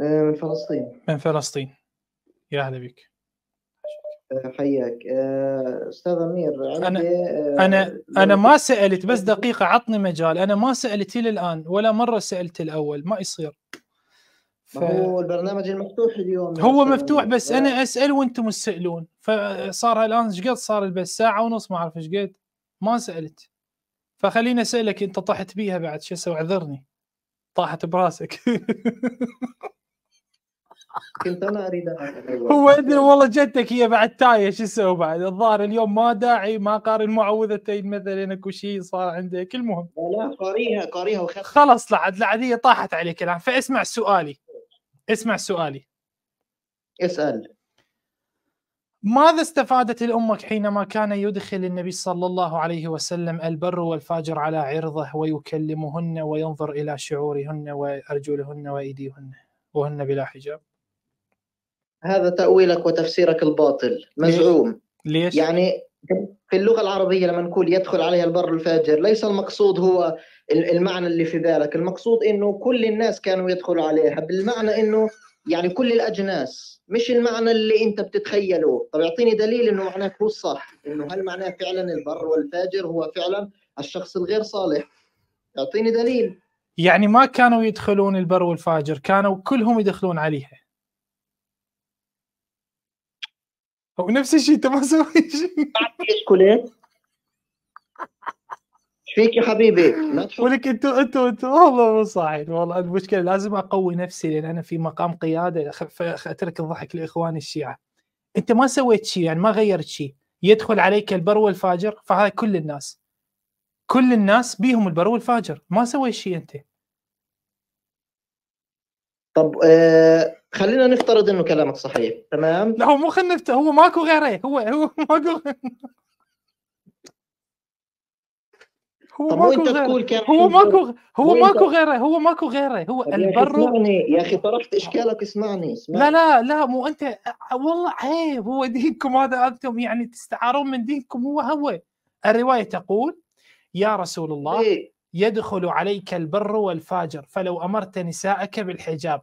آه، من فلسطين من فلسطين يا اهلا بك آه، حياك آه، استاذ امير انا انا انا ما سالت بس دقيقه عطني مجال انا ما سالت الى الان ولا مره سالت الاول ما يصير ف... هو البرنامج المفتوح اليوم هو مفتوح بس انا اسال وانتم تسالون فصار الان ايش قد صار بس ساعه ونص ما اعرف ايش قد ما سالت فخليني اسالك انت طحت بيها بعد شو اسوي اعذرني طاحت براسك كنت انا اريد هو ادري والله جدك هي بعد تايه شو اسوي بعد الظاهر اليوم ما داعي ما قاري المعوذتين مثلا اكو شيء صار عندك المهم لا قاريها قاريها وخف خلاص لعد لعد هي طاحت عليك الان فاسمع سؤالي اسمع سؤالي اسال ماذا استفادت الأمك حينما كان يدخل النبي صلى الله عليه وسلم البر والفاجر على عرضه ويكلمهن وينظر إلى شعورهن وأرجلهن وأيديهن وهن بلا حجاب هذا تأويلك وتفسيرك الباطل مزعوم ليش؟ يعني في اللغة العربية لما نقول يدخل عليها البر الفاجر ليس المقصود هو المعنى اللي في ذلك المقصود انه كل الناس كانوا يدخلوا عليها بالمعنى انه يعني كل الاجناس مش المعنى اللي انت بتتخيله طب اعطيني دليل انه معناه هو الصح انه هل معناه فعلا البر والفاجر هو فعلا الشخص الغير صالح اعطيني دليل يعني ما كانوا يدخلون البر والفاجر كانوا كلهم يدخلون عليها ونفس الشيء انت ما سويت شيء فيك يا حبيبي ولك انت انت انت والله مو صاحين والله المشكله لازم اقوي نفسي لان انا في مقام قياده اترك الضحك لاخواني الشيعه انت ما سويت شيء يعني ما غيرت شيء يدخل عليك البر والفاجر فهذا كل الناس كل الناس بيهم البر والفاجر ما سويت شيء انت طب آه خلينا نفترض انه كلامك صحيح تمام لا هو مو خلينا نفترض هو ماكو غيره هو هو ماكو هو ماكو غيره تقول كان هو ماكو هو ماكو غيره هو ماكو غيره هو البر اسمعني يا اخي طرحت اشكالك اسمعني اسمعني لا لا لا مو انت والله عيب هو دينكم هذا انتم يعني تستعارون من دينكم هو هو الروايه تقول يا رسول الله إيه. يدخل عليك البر والفاجر فلو امرت نساءك بالحجاب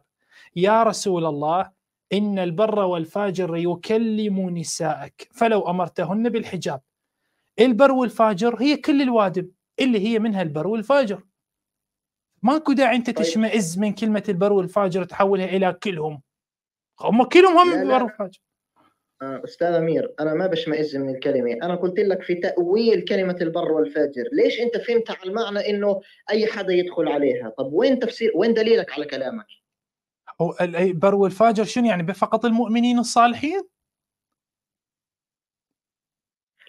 يا رسول الله إن البر والفاجر يكلم نسائك فلو أمرتهن بالحجاب البر والفاجر هي كل الوادم اللي هي منها البر والفاجر ماكو داعي انت طيب. تشمئز من كلمه البر والفاجر تحولها الى كلهم هم كلهم هم البر والفاجر آه، استاذ امير انا ما بشمئز من الكلمه انا قلت لك في تاويل كلمه البر والفاجر ليش انت فهمت على المعنى انه اي حدا يدخل عليها طب وين تفسير وين دليلك على كلامك هو البر والفاجر شنو يعني فقط المؤمنين الصالحين؟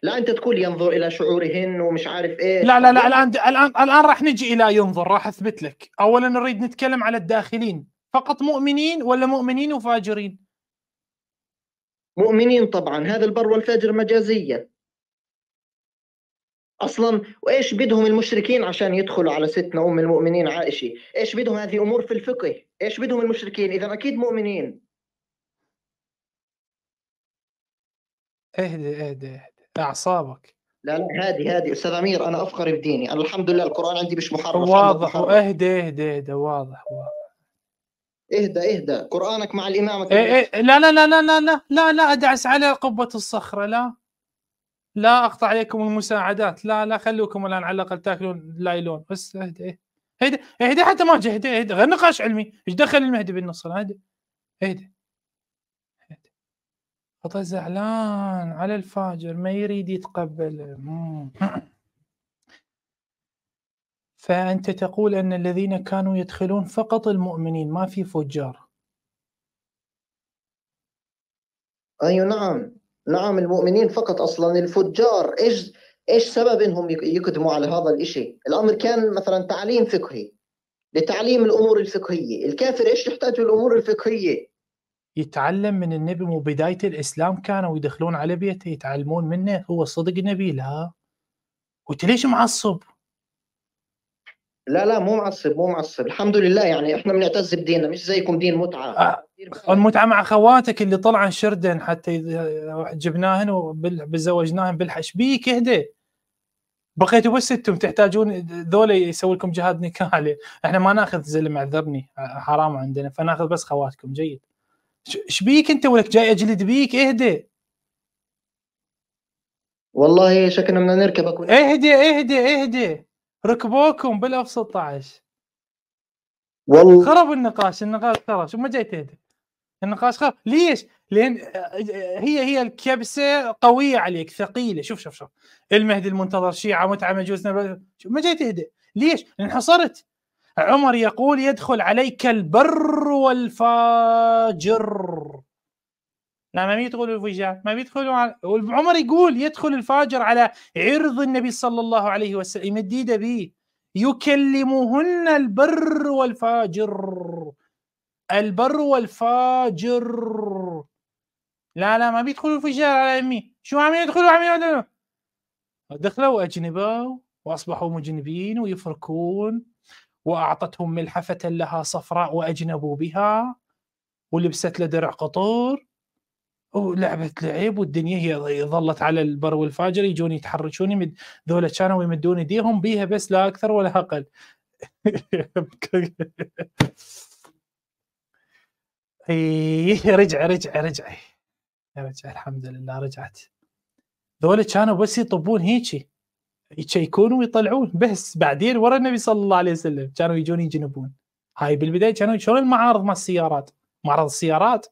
لا انت تقول ينظر الى شعورهن ومش عارف ايه لا لا لا الان الان الان راح نجي الى ينظر راح اثبت لك اولا نريد نتكلم على الداخلين فقط مؤمنين ولا مؤمنين وفاجرين مؤمنين طبعا هذا البر والفاجر مجازيا اصلا وايش بدهم المشركين عشان يدخلوا على ستنا ام المؤمنين عائشه ايش بدهم هذه امور في الفقه ايش بدهم المشركين اذا اكيد مؤمنين اهدي اهدي اهدي اعصابك لا لا هادي هادي استاذ امير انا افقر بديني انا الحمد لله القران عندي مش محرف واضح واهدى اهدى اهدى واضح واضح اهدى اهدى قرانك مع الامامك إيه إيه لا لا لا لا لا لا لا ادعس على قبه الصخره لا لا اقطع عليكم المساعدات لا لا خلوكم الان على الاقل تاكلون لايلون بس اهدى اهدى اهدى حتى ما اهدى اهدى غير نقاش علمي ايش دخل المهدي بالنص اهدى اهدى خطأ زعلان على الفاجر ما يريد يتقبل فأنت تقول أن الذين كانوا يدخلون فقط المؤمنين ما في فجار أي أيوة، نعم نعم المؤمنين فقط اصلا الفجار ايش ايش سبب انهم يقدموا على هذا الشيء؟ الامر كان مثلا تعليم فقهي لتعليم الامور الفقهيه، الكافر ايش يحتاج الامور الفقهيه؟ يتعلم من النبي مو بدايه الاسلام كانوا يدخلون على بيته يتعلمون منه هو صدق النبي لا وانت ليش معصب؟ لا لا مو معصب مو معصب الحمد لله يعني احنا بنعتز بديننا مش زيكم دين متعه آه، المتعه مع خواتك اللي طلعن شردن حتى جبناهن وزوجناهن بالحش بيك اهدي بقيتوا بس انتم تحتاجون ذولا يسوي لكم جهاد نكاح احنا ما ناخذ زلم اعذرني حرام عندنا فناخذ بس خواتكم جيد ايش بيك انت ولك جاي اجلد بيك اهدي والله شكلنا بدنا نركب اهدي اهدي اهدي ركبوكم بالاف 16 والله خرب النقاش النقاش خرب شو ما جاي تهدي النقاش خاف ليش؟ لان آه، آه، هي هي الكبسه قويه عليك ثقيله شوف شوف شوف المهدي المنتظر شيعه متعه مجوس ما جاي تهدئ ليش؟ انحصرت عمر يقول يدخل عليك البر والفاجر لا ما بيدخلوا الفجار ما بيدخلوا على... عمر يقول يدخل الفاجر على عرض النبي صلى الله عليه وسلم يمد ايده به يكلمهن البر والفاجر البر والفاجر لا لا ما بيدخلوا الفجار على امي شو عم يدخلوا عم يدخلوا دخلوا واجنبوا واصبحوا مجنبين ويفركون واعطتهم ملحفه لها صفراء واجنبوا بها ولبست له درع قطور ولعبت لعب والدنيا هي ظلت على البر والفاجر يجون يتحرشون يمد ذولا كانوا يمدون ايديهم بيها بس لا اكثر ولا اقل اي رجع رجع رجع رجع الحمد لله رجعت ذولا كانوا بس يطبون هيجي يشيكون ويطلعون بس بعدين ورا النبي صلى الله عليه وسلم كانوا يجون يجنبون هاي بالبدايه كانوا شلون المعارض مع السيارات معرض السيارات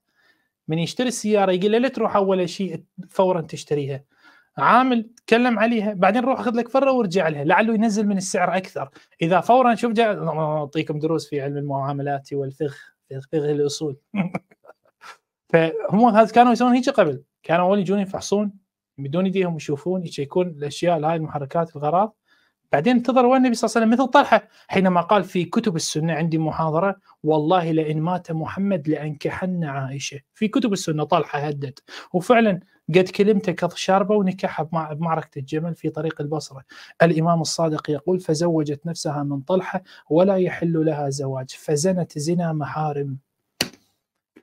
من يشتري السياره يقول لا تروح اول شيء فورا تشتريها عامل تكلم عليها بعدين روح خذ لك فره وارجع لها لعله ينزل من السعر اكثر اذا فورا شوف اعطيكم دروس في علم المعاملات والفقه في تطبيق الاصول فهم هذا كانوا يسوون هيك قبل كانوا اول يجون يفحصون بدون ايديهم يشوفون يشيكون الاشياء هاي المحركات الغراض بعدين انتظروا النبي صلى الله عليه وسلم مثل طلحه حينما قال في كتب السنه عندي محاضره والله لئن مات محمد لانكحن عائشه في كتب السنه طلحه هدد وفعلا قد كلمته كلمت شاربه ونكحها بمعركة الجمل في طريق البصرة الإمام الصادق يقول فزوجت نفسها من طلحة ولا يحل لها زواج فزنت زنا محارم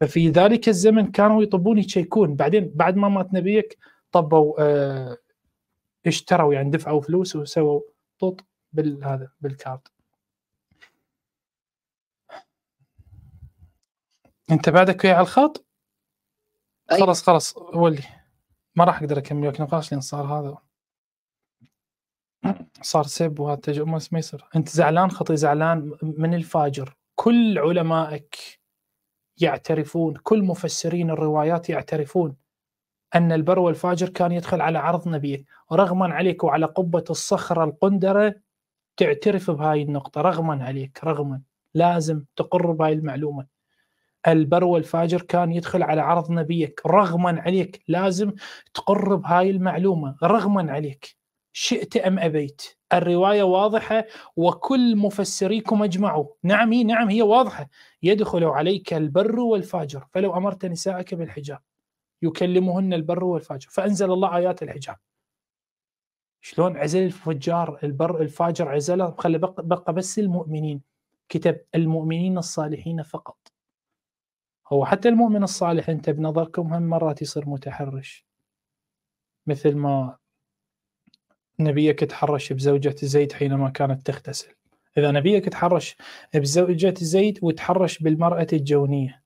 ففي ذلك الزمن كانوا يطبون يشيكون بعدين بعد ما مات نبيك طبوا اه اشتروا يعني دفعوا فلوس وسووا طوط بالهذا بالكارد انت بعدك ويا على الخط خلاص خلاص ولي ما راح اقدر اكمل وياك نقاش لان صار هذا صار سب وهذا تجي ما يصير انت زعلان خطي زعلان من الفاجر كل علمائك يعترفون كل مفسرين الروايات يعترفون أن البر والفاجر كان يدخل على عرض نبيه رغما عليك وعلى قبة الصخرة القندرة تعترف بهاي النقطة رغما عليك رغما لازم تقر بهاي المعلومة البرو الفاجر كان يدخل على عرض نبيك رغما عليك لازم تقرب هاي المعلومة رغما عليك شئت أم أبيت الرواية واضحة وكل مفسريكم أجمعوا نعم هي نعم هي واضحة يدخل عليك البر والفاجر فلو أمرت نساءك بالحجاب يكلمهن البر والفاجر فأنزل الله آيات الحجاب شلون عزل الفجار البر الفاجر عزله خلى بقى, بقى بس المؤمنين كتب المؤمنين الصالحين فقط هو حتى المؤمن الصالح انت بنظركم هم مرات يصير متحرش مثل ما نبيك تحرش بزوجة زيد حينما كانت تغتسل إذا نبيك تحرش بزوجة زيد وتحرش بالمرأة الجونية